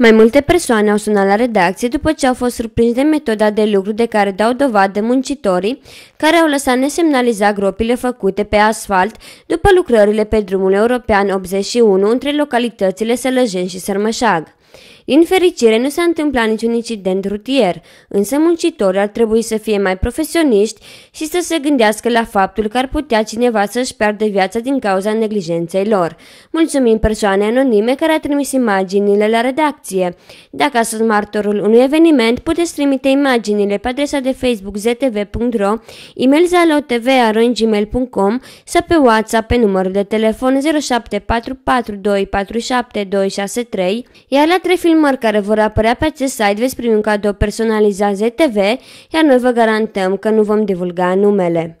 Mai multe persoane au sunat la redacție după ce au fost surprinși de metoda de lucru de care dau dovadă muncitorii care au lăsat nesemnaliza gropile făcute pe asfalt după lucrările pe drumul european 81 între localitățile Sălăjen și Sărmășag. Din fericire, nu s-a întâmplat niciun incident rutier, însă muncitorii ar trebui să fie mai profesioniști și să se gândească la faptul că ar putea cineva să-și piardă viața din cauza neglijenței lor. Mulțumim persoane anonime care a trimis imaginile la redacție. Dacă a fost martorul unui eveniment, puteți trimite imaginile pe adresa de Facebook ztv.ro, e-mail zalotv.gmail.com sau pe WhatsApp pe numărul de telefon 0744247263, iar la trei filmări care vor apărea pe acest site veți primi un cadou personalizat ZTV, iar noi vă garantăm că nu vom divulga numele.